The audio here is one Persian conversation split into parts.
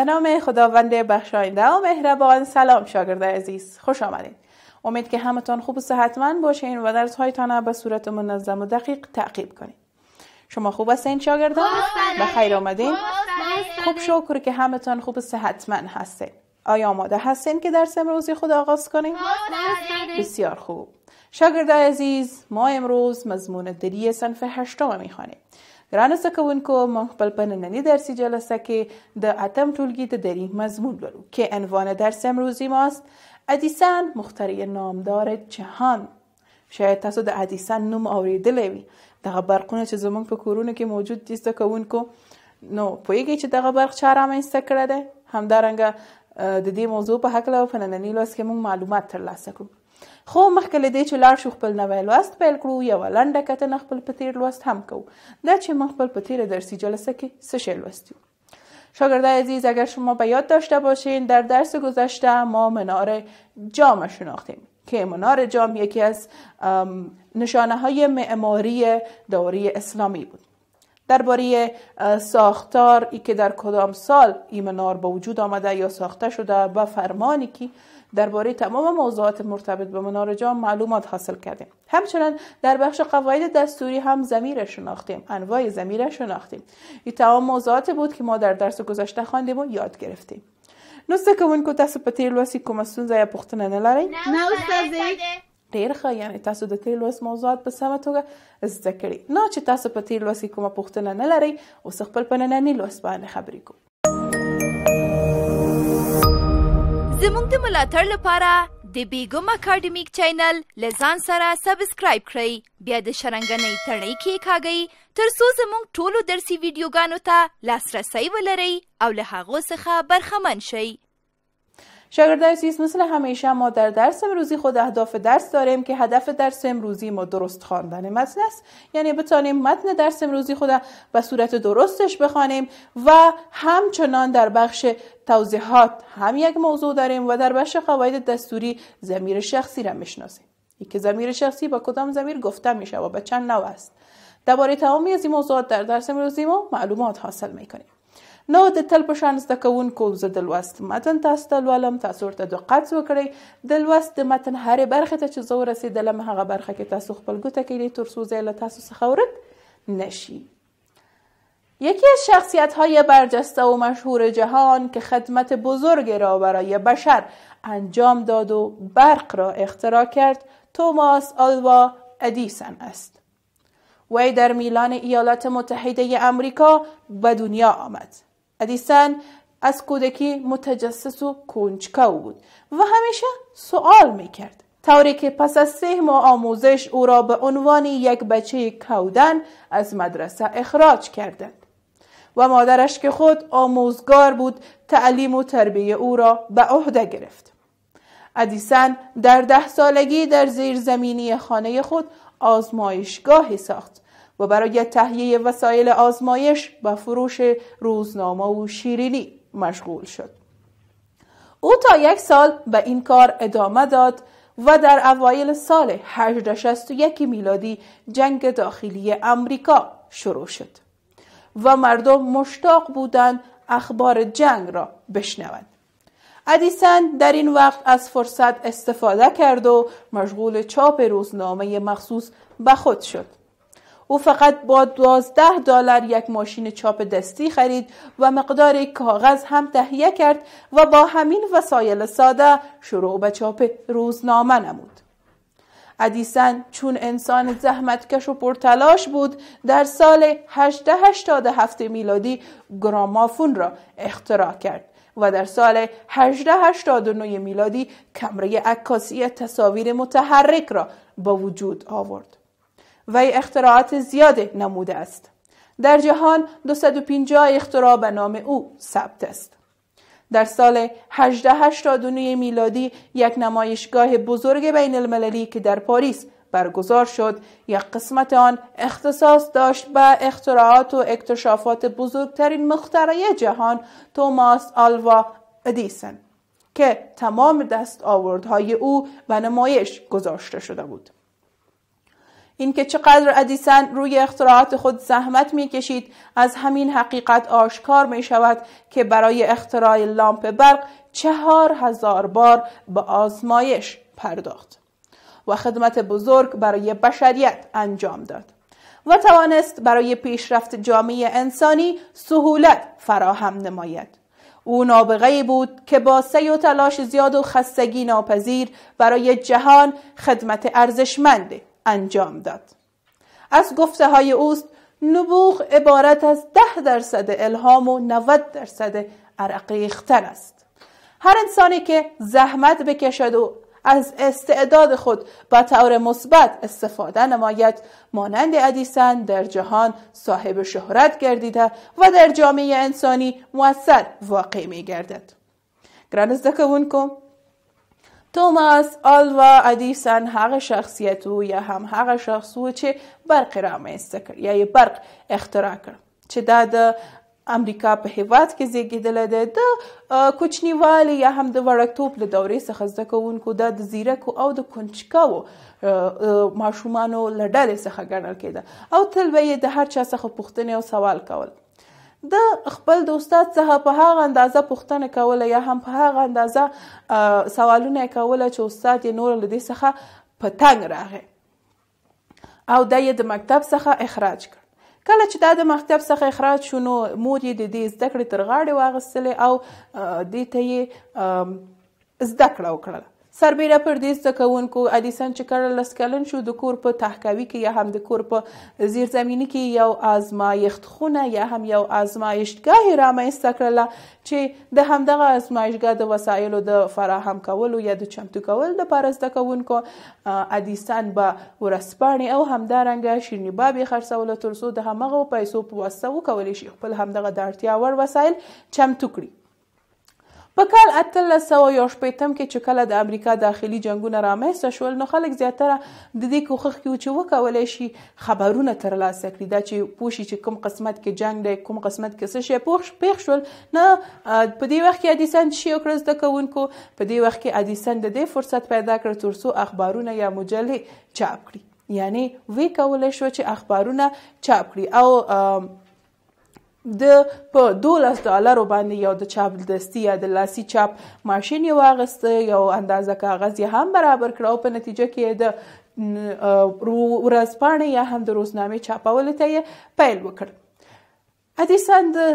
به نام خداوند بخشاینده و مهربان سلام شاگرد عزیز خوش آمدید امید که همتان خوب و صحتمند باشین و درس هایتان به صورت منظم و دقیق تعقیب کنین شما خوب هستین شاگردان به خیر آمدین خوب شکر که همتان خوب و صحتمند هستین آیا آماده هستین که درس امروزی خود آغاز کنیم؟ بسیار خوب شاگرد عزیز ما امروز مضمون دری صنف هشتم میخوانیم ګرانو زده کوونکو موږ خپل په نننۍ درسي جلسه کې د اتم ټولګي د دري مضمون لرو که عنوان درس امروزی ماست ادیسن مخترع نامدار جهان شاید تاسو د ادیسن نوم اوریدلی وي دغه برقونه چې زموږ په کورونو کې موجود دي زده کوونکو نو پوهیږئ چې دغه برق چا رامنځته کړی دی همدارنګه د دې موضوع په هکله په ننني لوست کې موږ معلومات ترلاسه کړو خو مخکې له دې چې لاړ شو خپل نوی لوست پیل کړو یوه لنډه کتنه خپل په تیر لوست هم کوو دا چې موږ خپل په درسی جلسه کې څه شی لوستیم عزیز اگر شما به یاد داشته باشین در درس گذشته ما منار جام شناختیم که منار جام یکی از نشانه های معماری دوری اسلامی بود درباره ساختار ای که در کدام سال این منار به وجود آمده یا ساخته شده با فرمانی که درباره تمام موضوعات مرتبط به جام معلومات حاصل کردیم همچنین در بخش قواعد دستوری هم زمیر شناختیم انواع زمیر شناختیم این تمام موضوعات بود که ما در درس گذشته خواندیم و یاد گرفتیم نو زده کوونکو تاسو په تیر لوسی کومه ستونزه یا پوښتنه نه لرئ نه استادې ډیر ښه یعنی تاسو د تیر لوست موضوعات په سمه توګه زده کړئ نو چې تاسو په تیر لوست کومه پوښتنه نه لرئ اوس خپل په زموږ د ملاتړ لپاره د بیګم اکیډمیک چینل لزان سره سبسکرایب کړئ بیا د شرنګنۍ تړۍ کې کاږئ ترڅو زموږ ټولو درسي ویډیوګانو ته لاسرسی ولرئ او له هغو څخه برخمن شئ شاگرد عزیز مثل همیشه ما در درس امروزی خود اهداف درس داریم که هدف درس امروزی ما درست خواندن متن است یعنی بتانیم متن درس امروزی خود به صورت درستش بخوانیم و همچنان در بخش توضیحات هم یک موضوع داریم و در بخش قواعد دستوری زمیر شخصی را میشناسیم که زمیر شخصی با کدام زمیر گفته میشه و به چند نوع است درباره تمامی از این موضوعات در درس امروزی ما معلومات حاصل میکنیم نو د تل په شان زده کوونکو زه د لوست متن تاسو ته لولم تاسو ورته دقت وکړئ د لوست متن هرې برخې ته چې زه ورسېدلم هغه برخه کې تاسو خپل ګوته کې تر څو له تاسو څخه ورک نشي یکی از شخصیت های برجسته و مشهور جهان که خدمت بزرگ را برای بشر انجام داد و برق را اختراع کرد توماس آلوا ادیسن است وی در میلان ایالات متحده امریکا به دنیا آمد ادیسن از کودکی متجسس و کنجکاو بود و همیشه سوال میکرد طوری که پس از سه ماه آموزش او را به عنوان یک بچه کودن از مدرسه اخراج کردند و مادرش که خود آموزگار بود تعلیم و تربیه او را به عهده گرفت ادیسن در ده سالگی در زیرزمینی خانه خود آزمایشگاهی ساخت و برای تهیه وسایل آزمایش و فروش روزنامه و شیرینی مشغول شد او تا یک سال به این کار ادامه داد و در اوایل سال 1861 میلادی جنگ داخلی امریکا شروع شد و مردم مشتاق بودند اخبار جنگ را بشنوند ادیسن در این وقت از فرصت استفاده کرد و مشغول چاپ روزنامه مخصوص به خود شد او فقط با 12 دلار یک ماشین چاپ دستی خرید و مقدار کاغذ هم تهیه کرد و با همین وسایل ساده شروع به چاپ روزنامه نمود. ادیسن چون انسان زحمتکش و پرتلاش بود در سال 1887 میلادی گرامافون را اختراع کرد و در سال 1889 میلادی کمره عکاسی تصاویر متحرک را با وجود آورد. وی اختراعات زیادی نموده است در جهان 250 اختراع به نام او ثبت است در سال 1889 میلادی یک نمایشگاه بزرگ بین المللی که در پاریس برگزار شد یک قسمت آن اختصاص داشت به اختراعات و اکتشافات بزرگترین مخترع جهان توماس آلوا ادیسن که تمام دست آوردهای او به نمایش گذاشته شده بود اینکه چقدر ادیسن روی اختراعات خود زحمت میکشید از همین حقیقت آشکار می شود که برای اختراع لامپ برق چهار هزار بار به آزمایش پرداخت و خدمت بزرگ برای بشریت انجام داد و توانست برای پیشرفت جامعه انسانی سهولت فراهم نماید او نابغه بود که با سی و تلاش زیاد و خستگی ناپذیر برای جهان خدمت ارزشمنده انجام داد از گفته های اوست نبوغ عبارت از ده درصد الهام و 90 درصد عرقیختن است هر انسانی که زحمت بکشد و از استعداد خود به طور مثبت استفاده نماید مانند ادیسن در جهان صاحب شهرت گردیده و در جامعه انسانی موثر واقع می گردد گران توماس آلوا ادیسن هغه شخصیت و یا هم هغه شخص و چې برق رامنځته کړ یا یې برق اختراع کړ چې دا د امریکا په هیواد کې زیږیدل ده د کوچنیوالي یا هم د وړکتوب له دورې څخه زده کوونکو د زیرکو او د کنچکاو ماشومانو لړل څخه ګڼل کېده او تل به یې د هر چا څخه پوښتنه او سوال کول ده خپل د استاد څخه په هغه اندازه پوښتنه کوله یا هم په هغه اندازه سوالونه کوله چې استاد یې نور له دې څخه په تنگ راغی او دا یې د مکتب څخه اخراج کړ کله چې دا د مکتب څخه اخراج شو نو مور یې د دې زده کړې تر غاړې واغستلې او دې ته یې زده کړه وکړله سربیره پر دې زده کوونکو اډیسن چې کله لس کلن شو د کور په تحکاوي کې یا هم د کور په زیرزمینی کې یو آزمایښت خونه یا هم یو آزمایښتګاه رامنځته کړله چې د همدغه آزمایښتګاه د وسایلو د فراهم کولو یا د چمتو کولو لپاره زده کوونکو اډیسن به ورسپاڼې او همدارنګه شیرنیبابې خرڅوله تر څو د همغو پیسو په واسطه وکولی شي خپل همدغه د اړتیا وړ وسایل چمتو کړي په کال 1918 کې چې کله د امریکا داخلي جنگونه رامنځته شول نو خلک زیاتره د دې کوخخ کې چې وکولای شي خبرونه ترلاسه کړي دا چې پوښي چې کوم قسمت کې جنگ دی کوم قسمت کې څه شي پوښ پیښ شول نه په دې وخت کې ادیسن شي او کړز د کوونکو په دې وخت کې ادیسن د دې فرصت پیدا کړ ترڅو اخبارونه یا مجلې چاپ کړي یعنی وی کولای شو چې اخبارونه چاپ کړي او د په 12 ډالرو باندې یو د چاپ دستی یا د لاسي چاپ ماشين یې واغست یو اندازه کاغذ یې هم برابر کړو په نتیجه کې د ورځپاڼې یا هم د روزنامې چاپولو ته یې پیل وکړ حدیثان د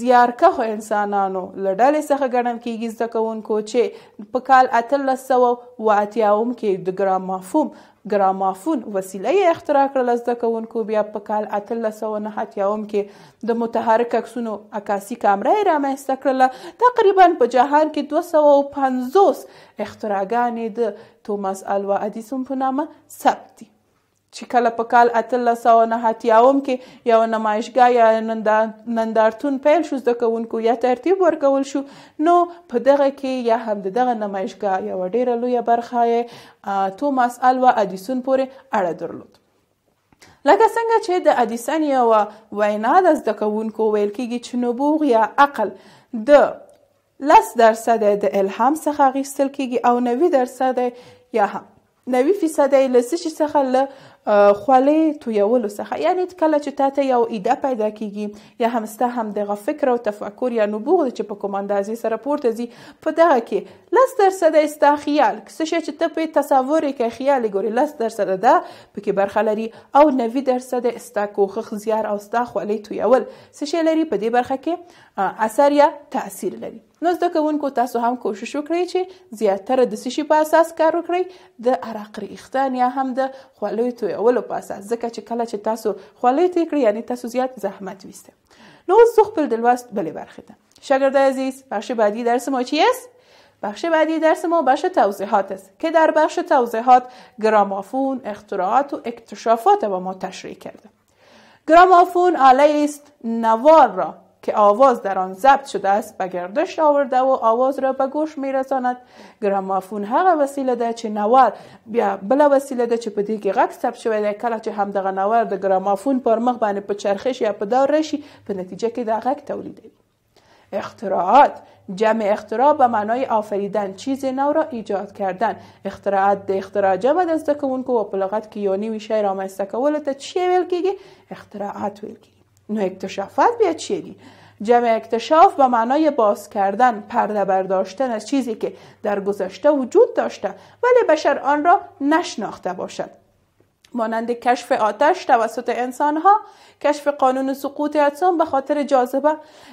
زیارکه انسانانو لړل څخه ګڼل کیږي ځکهونکو چې په کال 1380 کې د ګرامافوم ګرامافون وسیله اختراع کړل ځکهونکو بیا په کال 1390 کې د متحرک عکسونو عکاسي کیمره رامنځته کړل تقریبا په جهان کې 250 اختراعګانې د توماس الوا ادیسون په نامه ثبت دي چې کله په کال اتلس سوه نهه اتیاوم کې یو نمایشګاه یا نندارتون پیل شو زده کوونکو یا ترتیب ورکول شو نو په دغه کې یا هم د دغه نمایشګاه یوه ډیره لویه برخه یې توماس الوا ادیسون پورې اړه درلود لکه څنګه چې د ادیسن یو وینا د زده کوونکو ویل کېږي چې نبوغ یا عقل د لس درصد د الهام څخه اخیستل کېږي او نوي درصد یا هم نوي فیصده یې له څه شي څخه له خولې تویولو څخه یعنی کله چې تاته یو ایده پیدا کیږي یا هم ستا هم دغه فکر او تفکر یا نبوغ چې په کوم اندازې سره پورته ځي په دغه کې لس درصد ستا خیال څه شی چې ته په تصور کې خیال ګوري لس درصد ده پکې برخه لري او 90 درصد ستا کوخ زیار او ستا خولې تویول څه شی لري په دې برخه کې اثر یا تاثیر لري نو زده کوونکو تاسو هم کوشش وکړئ چې زیاتره د سشي په اساس کار وکړئ د عراق ریختان یا هم د خولوي تویولو په اساس ځکه چې کله چې تاسو خولوي توی کړئ یعنی تاسو زیات زحمت ویسته نو زه خپل د لوست بلې برخې ته شاګرد عزیز بخش بعدی درس ما چی است بخش بعدی درس ما بخش توضیحات است که در بخش توضیحات گرامافون، اختراعات و اکتشافات با ما تشریح کرده. گرامافون آله است نوار را که آواز در آن ضبط شده است به گردش آورده و آواز را به گوش میرساند گرامافون هغه وسیله ده چه نوار بیا بل وسیله ده چې په دې غک ثبت شوی کله چه هم دغه نوار د گرامافون پر مخ باندې په چرخش یا په دار رشی نتیجه کې دا غږ اختراعات جمع اختراع به معنای آفریدن چیز نو را ایجاد کردن اختراعات د اختراع جمع دسته کوونکو و لغت کې یو نوی شی رامنځته کولو ته چی ویل کیږي اختراعات ویل نو اکتشافات بیا چی دی؟ جمع اکتشاف به معنای باز کردن پرده برداشتن از چیزی که در گذشته وجود داشته ولی بشر آن را نشناخته باشد مانند کشف آتش توسط انسان ها کشف قانون سقوط اجسام به خاطر جاذبه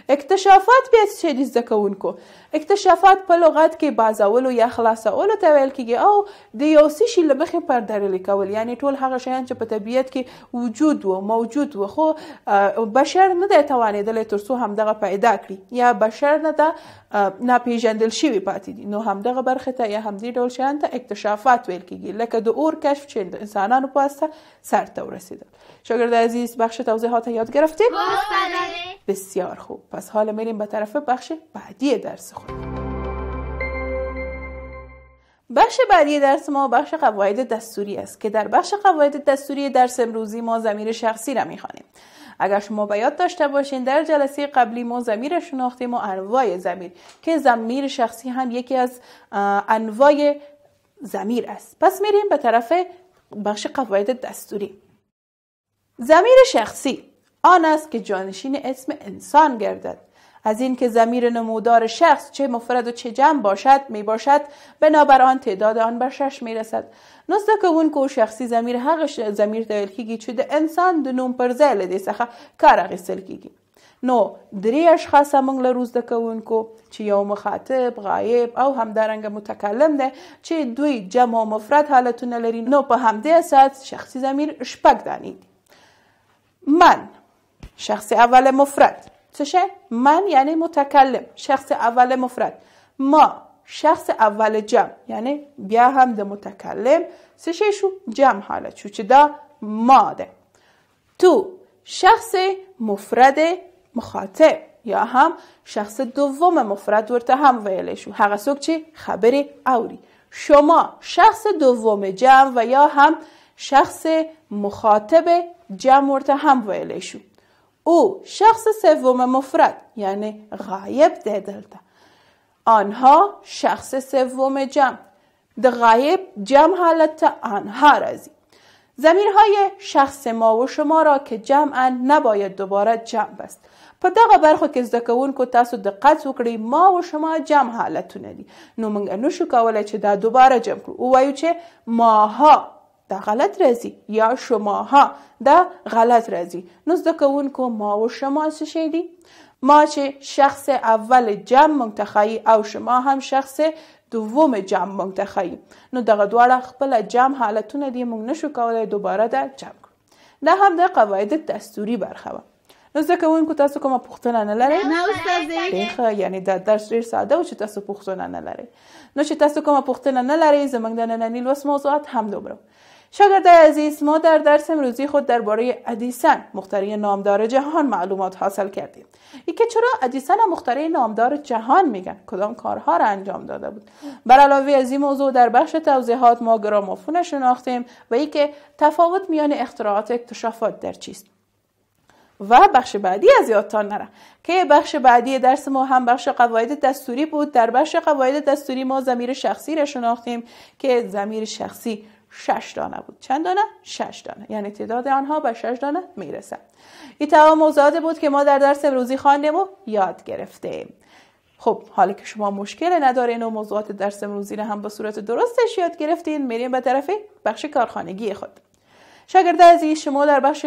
اکتشافات بیا چې دي زکوونکو اکتشافات په لغت کې بازول یا خلاصول ته ویل کیږي او د یو څه شي لمخې پر درل کول یعنی ټول هغه شیان چې په طبیعت کې وجود و موجود و خو بشر نه دی توانیدل تر څو همدغه پیدا کړي یا بشر نه ده ناپیژندل شوی پاتې دي نو همدغه برخه ته یا همدې ډول شیان ته اکتشافات ویل کیږي لکه د اور کشف چې انسانانو په وابسته سر تا رسیدم شاگرد عزیز بخش توضیحات یاد گرفتی؟ بسیار خوب پس حالا میریم به طرف بخش بعدی درس خود بخش بعدی درس ما بخش قواعد دستوری است که در بخش قواعد دستوری درس امروزی ما زمیر شخصی را میخوانیم اگر شما به یاد داشته باشین در جلسه قبلی ما زمیر شناختیم و انواع زمیر که زمیر شخصی هم یکی از انواع زمیر است پس میریم به طرف بخش قواعد دستوری زمیر شخصی آن است که جانشین اسم انسان گردد از اینکه زمیر نمودار شخص چه مفرد و چه جمع باشد می باشد بنابر آن تعداد آن بر شش می رسد که اون که شخصی زمیر حقش زمیر دلکیگی چود انسان دو پر زیل دیسخه کار کیگی نو درې اشخاص موږ له روز د کوونکو چې یو مخاطب غایب او همدارنګه متکلم ده. چې دوی جمع و مفرد حالتونه لري نو په همدې اساس شخصي زمیر شپږ دانی من شخص اول مفرد چشه من یعنی متکلم شخص اول مفرد ما شخص اول جمع یعنی بیا هم د متکلم سشه شو جمع حالت شو چې دا ما ده تو شخص مفرد مخاطب یا هم شخص دوم مفرد ورته هم ویلشو. شو هغه چی؟ خبر اوری شما شخص دوم جمع و یا هم شخص مخاطب جمع ورته هم ویلشو. او شخص سوم مفرد یعنی غایب ده آنها شخص سوم جمع ده غایب جمع حالت آنها رازی های شخص ما و شما را که جمعا نباید دوباره جمع بست په دغه برخو کې زده کوونکو تاسو دقت وکړئ ما و شما جمع حالتونه دي نو موږ نشو کولای چې دا دوباره جمع کړو ووایو چې ماها دا غلط راځي یا شماها دا غلط راځي نو زده کوونکو ما و شما څه شی دي ما چې شخص اول جمع منتخی او شما هم شخص دوم جمع منتخی نو دغه دواړه خپل جمع حالتونه دي موږ نشو کولای دوباره دا جمع کړو دا هم د قواعد دستوري برخه وه نو زده کوونکو تاسو کومه پوښتنه نه لرئ نه استادې یعنی دا درس ډیر ساده او چې تاسو پوښتنه نه لرئ نو چې تاسو کومه پوښتنه نه لرئ زمنګ د نننی موضوعات هم دوبره شاگرد عزیز ما در درس امروزی خود درباره ادیسن مختری نامدار جهان معلومات حاصل کردیم اینکه چرا ادیسن مختری نامدار جهان میگن کدام کارها را انجام داده بود بر علاوه از این موضوع در بخش توضیحات ما گرامافون شناختیم و اینکه تفاوت میان اختراعات اکتشافات در چیست و بخش بعدی از یادتان نره که بخش بعدی درس ما هم بخش قواعد دستوری بود در بخش قواعد دستوری ما زمیر شخصی را شناختیم که زمیر شخصی شش دانه بود چند دانه؟ شش دانه یعنی تعداد آنها به شش دانه میرسه این تمام موضوعات بود که ما در درس روزی خواندیم و یاد گرفتیم خب حالا که شما مشکل ندارین و موضوعات درس امروزی را هم با صورت درستش یاد گرفتین میریم به طرف بخش کارخانگی خود شاگرده عزیز شما در بخش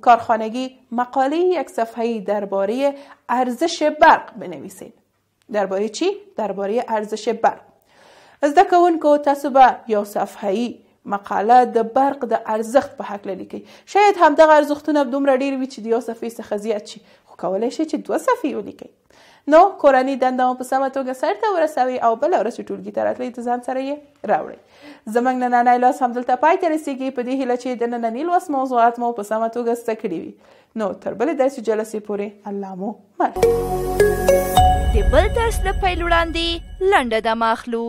کارخانگی مقاله یک صفحه درباره ارزش برق بنویسید درباره چی درباره ارزش برق زده کوونکو تاسو به یو صفحه‌ای مقاله د برق د ارزښت په لری لیکي شاید همدغه ارزښتونه دومره ډیر وي چې د یو صفحې څخه زیات شي خو کولی شئ چې دوه صفحې ولیکئ نو کورنۍ دنده مو په سمه توګه سرته ورسوي او بله ورځ چې ټولګي ته راتلئ د ځان سره یې راوړئ زموږ نننی لوست همدلته پای ته رسیږي په دې هیله چې د ننني لوست موضوعات مو په سمه توګه زده کړي وي نو تر بلې داسې جلسې پورې الله مو مل د بل درس د پیل وړاندې لنډه دمه اخلو